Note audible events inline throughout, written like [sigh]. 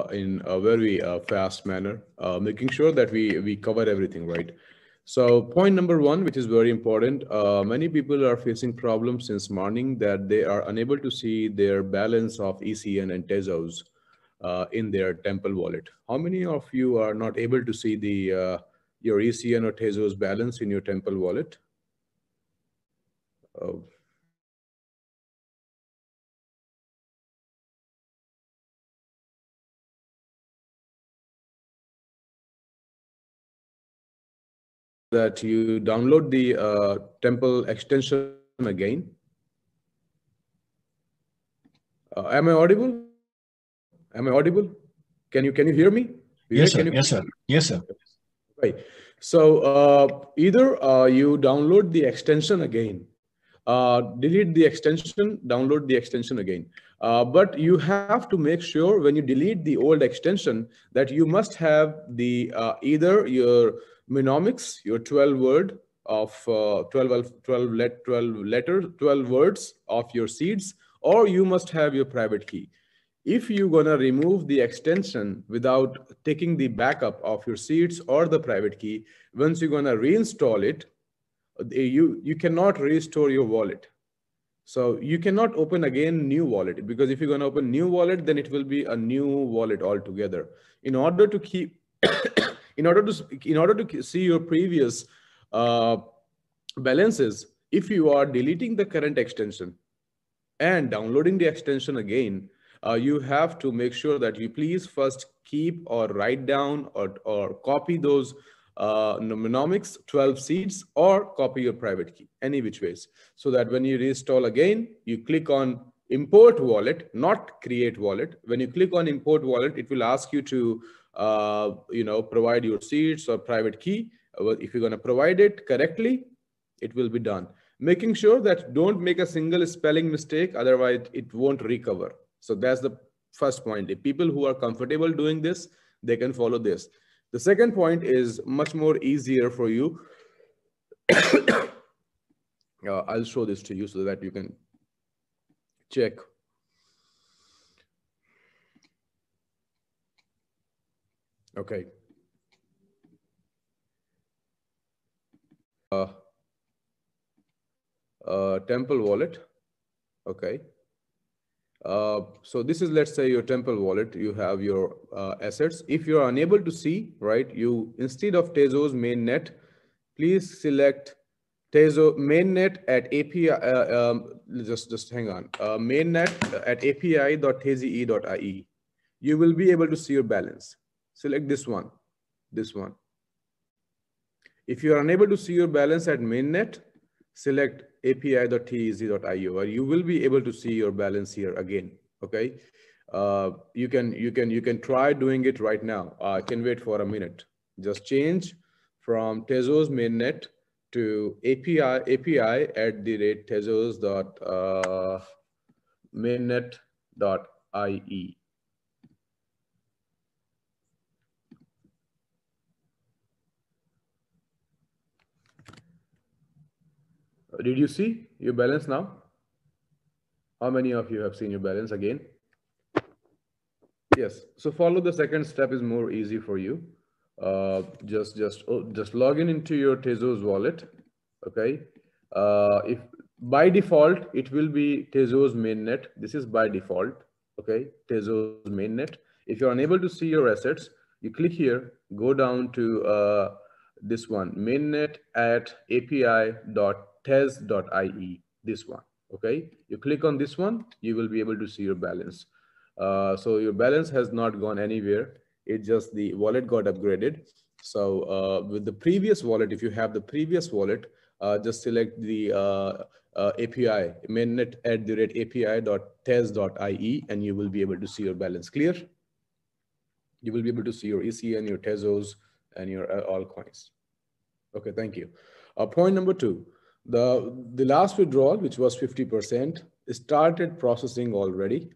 Uh, in a very uh, fast manner, uh, making sure that we, we cover everything, right? So point number one, which is very important, uh, many people are facing problems since morning that they are unable to see their balance of ECN and Tezos uh, in their Temple wallet. How many of you are not able to see the uh, your ECN or Tezos balance in your Temple wallet? that you download the uh, temple extension again. Uh, am I audible? Am I audible? Can you can you hear me? yes, sir. You... yes, sir. Yes, sir. Right. So uh, either uh, you download the extension again, uh, delete the extension, download the extension again. Uh, but you have to make sure when you delete the old extension that you must have the uh, either your Minomics, your 12 word of uh, 12, 12, let, 12 letters, 12 words of your seeds, or you must have your private key. If you're gonna remove the extension without taking the backup of your seeds or the private key, once you're gonna reinstall it, you you cannot restore your wallet so you cannot open again new wallet because if you're going to open new wallet then it will be a new wallet altogether in order to keep [coughs] in order to in order to see your previous uh, balances if you are deleting the current extension and downloading the extension again uh, you have to make sure that you please first keep or write down or, or copy those uh, 12 seeds, or copy your private key, any which ways. So that when you reinstall again, you click on import wallet, not create wallet. When you click on import wallet, it will ask you to, uh, you know, provide your seeds or private key. If you're going to provide it correctly, it will be done. Making sure that don't make a single spelling mistake, otherwise it won't recover. So that's the first point. If people who are comfortable doing this, they can follow this. The second point is much more easier for you. [coughs] uh, I'll show this to you so that you can check. Okay. Uh, uh, temple wallet. Okay. Uh, so this is, let's say your Temple wallet, you have your uh, assets. If you are unable to see, right, you instead of Tezos mainnet, please select Tezos mainnet at API, uh, um, just, just hang on, uh, mainnet at api.teze.ie. You will be able to see your balance. Select this one, this one. If you are unable to see your balance at mainnet, select api.tez.io where you will be able to see your balance here again, okay? Uh, you can you can you can try doing it right now. I uh, can wait for a minute. Just change from Tezos mainnet to API API at the rate Tezos dot uh, mainnet dot did you see your balance now? How many of you have seen your balance again? Yes, so follow the second step is more easy for you. Uh, just just oh, just log in into your Tezos wallet, okay? Uh, if by default, it will be Tezos mainnet. This is by default, okay? Tezos mainnet. If you're unable to see your assets, you click here, go down to uh, this one, mainnet at api dot test.ie, this one, okay? You click on this one, you will be able to see your balance. Uh, so your balance has not gone anywhere. It just, the wallet got upgraded. So uh, with the previous wallet, if you have the previous wallet, uh, just select the uh, uh, API, mainnet at the rate api.test.ie, and you will be able to see your balance clear. You will be able to see your ECN, your Tezos, and your uh, all coins. Okay, thank you. Uh, point number two, the, the last withdrawal, which was 50%, started processing already.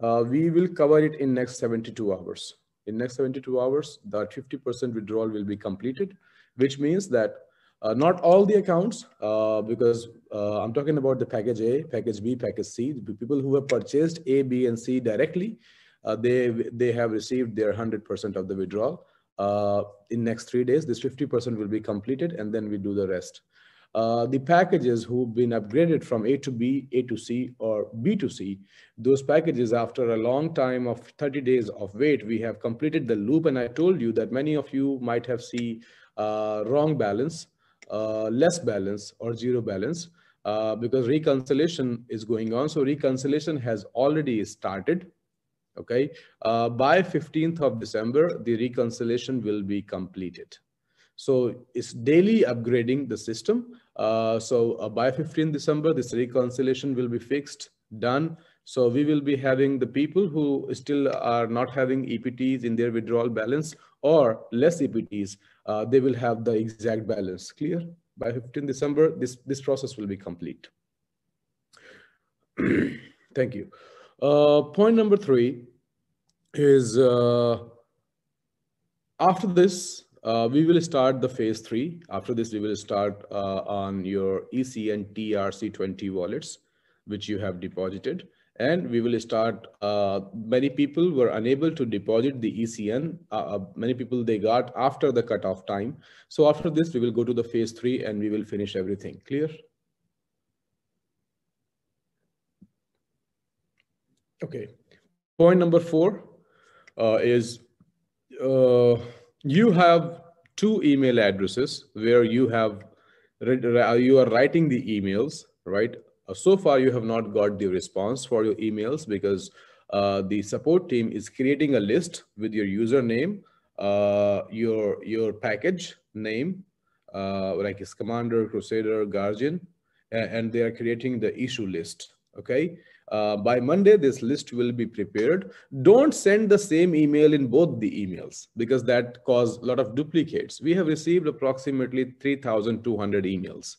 Uh, we will cover it in next 72 hours. In next 72 hours, that 50% withdrawal will be completed, which means that uh, not all the accounts, uh, because uh, I'm talking about the package A, package B, package C, the people who have purchased A, B, and C directly, uh, they, they have received their 100% of the withdrawal. Uh, in next three days, this 50% will be completed and then we do the rest. Uh, the packages who've been upgraded from A to B, A to C, or B to C, those packages after a long time of 30 days of wait, we have completed the loop. And I told you that many of you might have seen uh, wrong balance, uh, less balance, or zero balance. Uh, because reconciliation is going on. So reconciliation has already started okay uh, by 15th of december the reconciliation will be completed so it's daily upgrading the system. Uh, so uh, by 15 December, this reconciliation will be fixed, done. So we will be having the people who still are not having EPTs in their withdrawal balance or less EPTs, uh, they will have the exact balance clear. By 15 December, this, this process will be complete. [clears throat] Thank you. Uh, point number three is uh, after this, uh, we will start the phase three. After this, we will start uh, on your EC and TRC20 wallets, which you have deposited. And we will start, uh, many people were unable to deposit the ECN. Uh, uh, many people they got after the cutoff time. So after this, we will go to the phase three and we will finish everything. Clear? Okay. Point number four uh, is, you have two email addresses where you have uh, you are writing the emails, right? Uh, so far, you have not got the response for your emails because uh, the support team is creating a list with your username, uh, your your package name, uh, like is Commander, Crusader, Guardian, and, and they are creating the issue list. Okay, uh, by Monday, this list will be prepared. Don't send the same email in both the emails because that caused a lot of duplicates. We have received approximately 3,200 emails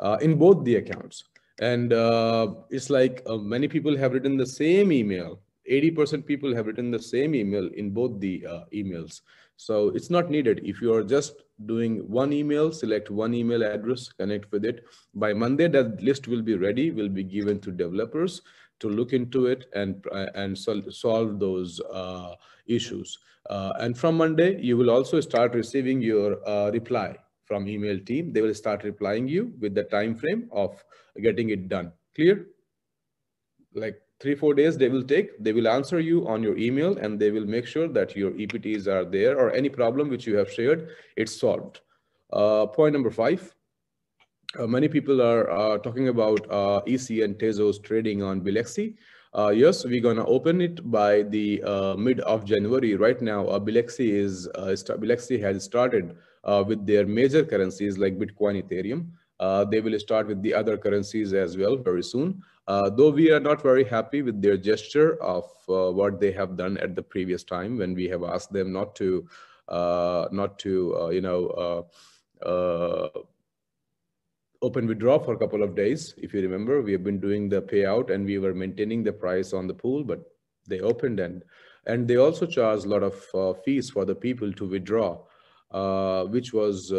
uh, in both the accounts. And uh, it's like uh, many people have written the same email. 80% people have written the same email in both the uh, emails. So it's not needed. If you are just doing one email, select one email address, connect with it. By Monday, that list will be ready, will be given to developers to look into it and, uh, and sol solve those uh, issues. Uh, and from Monday, you will also start receiving your uh, reply from email team. They will start replying you with the time frame of getting it done. Clear? like three four days they will take they will answer you on your email and they will make sure that your epts are there or any problem which you have shared it's solved uh, point number five uh, many people are uh, talking about uh, ec and tezos trading on bilexi uh, yes we're going to open it by the uh, mid of january right now bilexi is bilexi has started with their major currencies like bitcoin ethereum uh, they will start with the other currencies as well very soon. Uh, though we are not very happy with their gesture of uh, what they have done at the previous time when we have asked them not to, uh, not to, uh, you know, uh, open withdraw for a couple of days. If you remember, we have been doing the payout and we were maintaining the price on the pool, but they opened and and they also charge a lot of fees for the people to withdraw, which was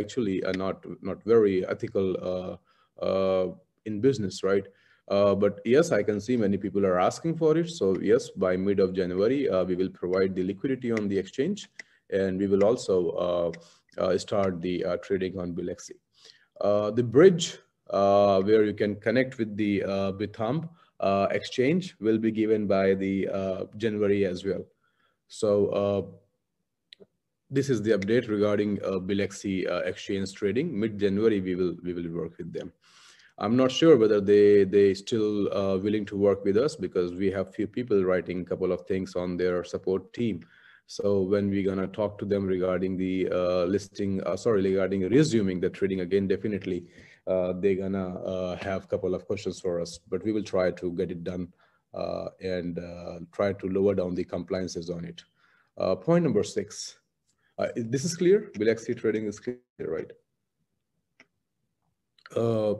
actually are not not very ethical uh, uh, in business, right? Uh, but yes, I can see many people are asking for it. So yes, by mid of January, uh, we will provide the liquidity on the exchange and we will also uh, uh start the trading on Bilexi. the bridge where you can connect with the uh, uh, exchange will be given by the January as well. So this is the update regarding uh, Bilexi uh, exchange trading. Mid-January, we will we will work with them. I'm not sure whether they they still uh, willing to work with us because we have few people writing a couple of things on their support team. So when we're gonna talk to them regarding the uh, listing, uh, sorry, regarding resuming the trading again, definitely uh, they're gonna uh, have a couple of questions for us. But we will try to get it done and try to lower down the compliances on it. point number six. Uh, this is clear. Bilaxi trading is clear, right? Uh,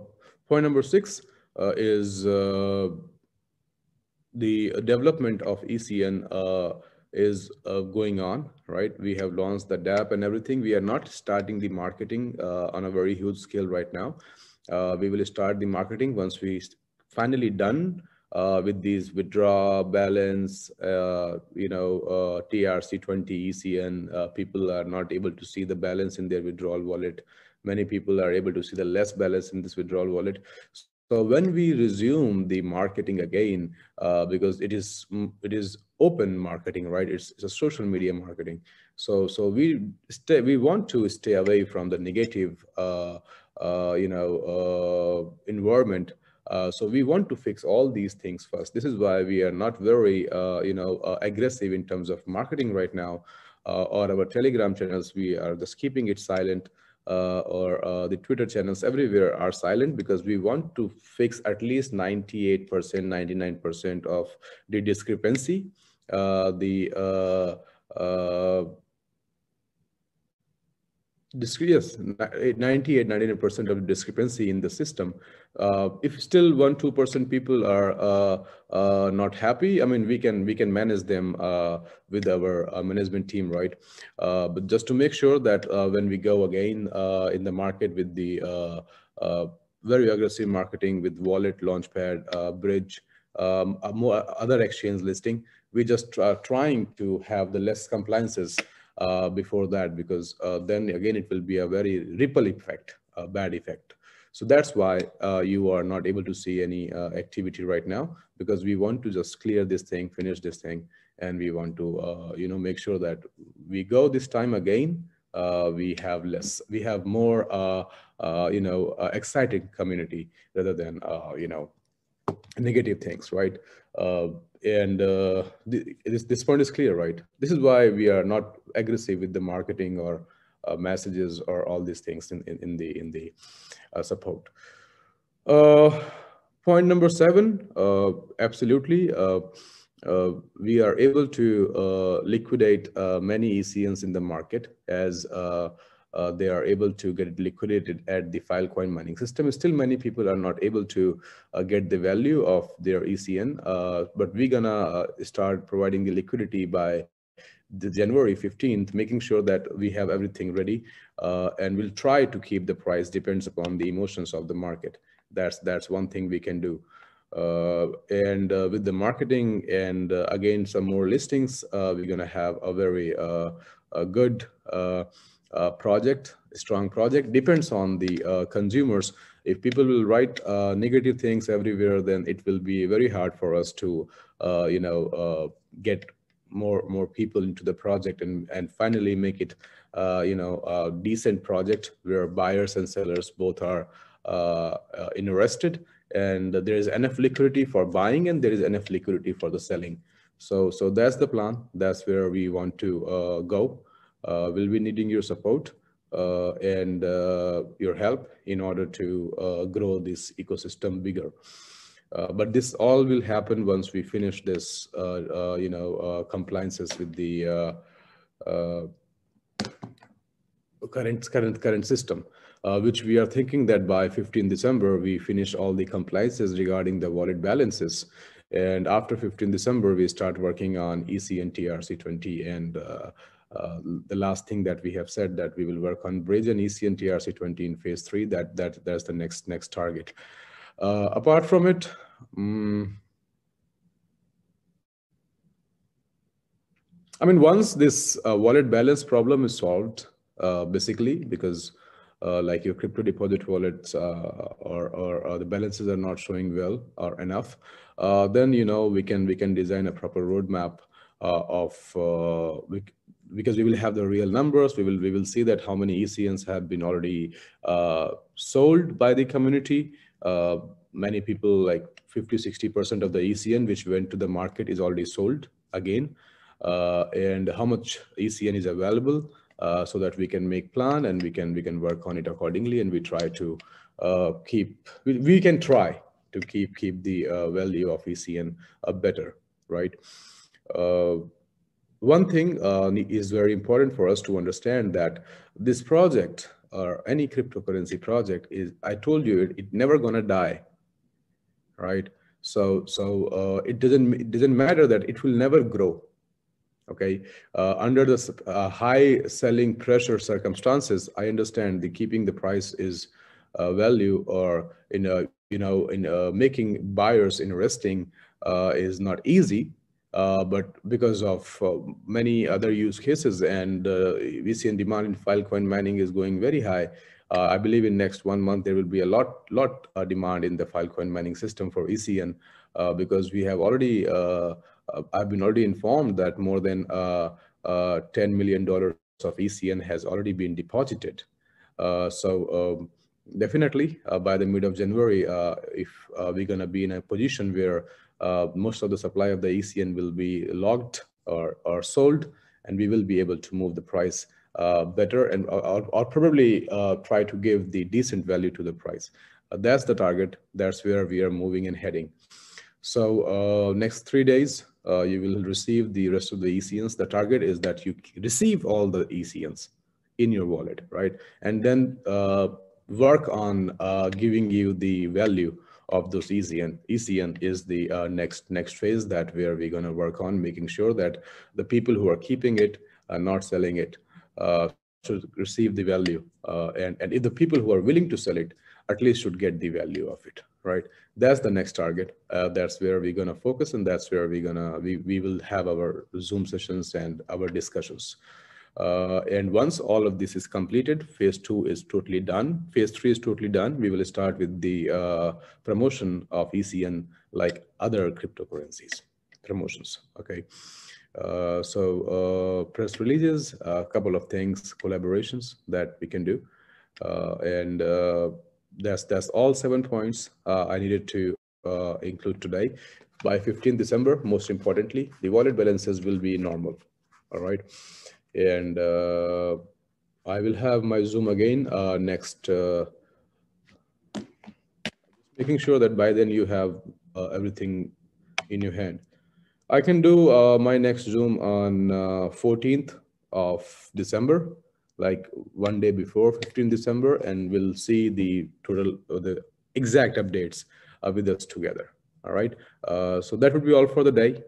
point number six uh, is uh, the development of ECN uh, is uh, going on, right? We have launched the DAP and everything. We are not starting the marketing on a very huge scale right now. we will start the marketing once we finally done uh, with these withdraw balance, uh, you know, uh, TRC20, ECN, uh, people are not able to see the balance in their withdrawal wallet. Many people are able to see the less balance in this withdrawal wallet. So when we resume the marketing again, uh, because it is mm, it is open marketing, right? It's, it's a social media marketing. So so we stay we want to stay away from the negative, uh, you know, environment uh, so we want to fix all these things first. This is why we are not very, uh, you know, uh, aggressive in terms of marketing right now, uh, or our Telegram channels. We are just keeping it silent, uh, or the Twitter channels everywhere are silent because we want to fix at least 98%, 99% of the discrepancy, the yes, 98, 99% of the discrepancy in the system. Uh, if still one, two percent people are uh, uh, not happy, I mean, we can we can manage them uh, with our uh, management team, right? Uh, but just to make sure that when we go again in the market with the very aggressive marketing with Wallet, Launchpad, Bridge, um, more other exchange listing, we just are trying to have the less compliances uh, before that because uh, then again it will be a very ripple effect a bad effect so that's why uh, you are not able to see any uh, activity right now because we want to just clear this thing finish this thing and we want to uh, you know make sure that we go this time again uh, we have less we have more you know exciting community rather than you know negative things right and uh, this, this point is clear, right? This is why we are not aggressive with the marketing or uh, messages or all these things in, in, in the in the uh, support. Uh, point number seven, uh, absolutely. Uh, we are able to liquidate many ECNs in the market as uh, they are able to get it liquidated at the Filecoin mining system. Still, many people are not able to uh, get the value of their ECN, uh, but we're gonna uh, start providing the liquidity by the January 15th, making sure that we have everything ready, uh, and we'll try to keep the price depends upon the emotions of the market. That's that's one thing we can do. Uh, and with the marketing and again some more listings, we're gonna have a very good uh, project, strong project, depends on the uh, consumers. If people will write uh, negative things everywhere, then it will be very hard for us to, uh, you know, uh, get more more people into the project and and finally make it, uh, you know, a decent project where buyers and sellers both are interested and there is enough liquidity for buying and there is enough liquidity for the selling. So so that's the plan. That's where we want to go. Uh, we'll be needing your support uh, and uh, your help in order to grow this ecosystem bigger. but this all will happen once we finish this, you know, compliances with the current current current system. Uh, which we are thinking that by 15 December, we finish all the compliances regarding the wallet balances. And after 15 December, we start working on EC and TRC20 and uh, uh, the last thing that we have said that we will work on bridge and EC and TRC20 in phase three, that, that that's the next, next target. Uh, apart from it, um, I mean, once this uh, wallet balance problem is solved, uh, basically, because uh, like your crypto deposit wallets or, or, or, the balances are not showing well or enough, then, you know, we can, we can design a proper roadmap of, because we will have the real numbers. We will we will see that how many ECNs have been already uh, sold by the community. Uh, many people like 50, 60% of the ECN which went to the market is already sold again. Uh, and how much ECN is available uh, so that we can make plan and we can we can work on it accordingly and we try to uh, keep we, we can try to keep keep the value of ECN better, right? One thing uh, is very important for us to understand that this project or any cryptocurrency project is, I told you, it, it never gonna die, right? So, so uh, it doesn't it doesn't matter that it will never grow. Okay, uh, under the uh, high selling pressure circumstances, I understand the keeping the price is uh, value or in a you know in uh, making buyers investing is not easy uh, but because of uh, many other use cases and uh, we see in demand in Filecoin mining is going very high. Uh, I believe in next one month, there will be a lot, lot uh, demand in the Filecoin mining system for ECN uh, because we have already, I've been already informed that more than $10 million of ECN has already been deposited. so um, definitely by the mid of January, if we're gonna be in a position where uh, most of the supply of the ECN will be logged or, or sold, and we will be able to move the price uh, better and or, or probably uh, try to give the decent value to the price. that's the target. That's where we are moving and heading. So next three days, uh, you will receive the rest of the ECNs. The target is that you receive all the ECNs in your wallet, right? And then uh, work on uh, giving you the value of those ECN. ECN is the uh, next next phase that where we're going to work on making sure that the people who are keeping it are not selling it uh, should receive the value. Uh, and, and if the people who are willing to sell it, at least should get the value of it, right? That's the next target. Uh, that's where we're gonna focus and that's where we're gonna, we, we will have our Zoom sessions and our discussions. Uh, and once all of this is completed, phase two is totally done. Phase three is totally done. We will start with the uh, promotion of ECN like other cryptocurrencies promotions. Okay. Uh, so uh, press releases, a couple of things, collaborations that we can do. Uh, and uh, that's, that's all seven points I needed to include today. By 15 December, most importantly, the wallet balances will be normal. All right. And uh, I will have my Zoom again uh, next. Uh, making sure that by then you have everything in your hand. I can do uh, my next Zoom on uh, 14th of December, like one day before 15th December, and we'll see the total, the exact updates uh, with us together. All right. so that would be all for the day.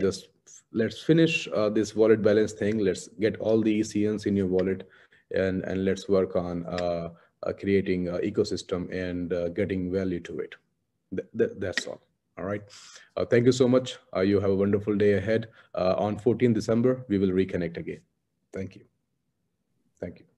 just let's finish uh, this wallet balance thing. Let's get all the ECNs in your wallet and, and let's work on uh, uh, creating an uh, ecosystem and uh, getting value to it. Th th that's all. All right. Uh, thank you so much. you have a wonderful day ahead. on 14 December, we will reconnect again. Thank you. Thank you.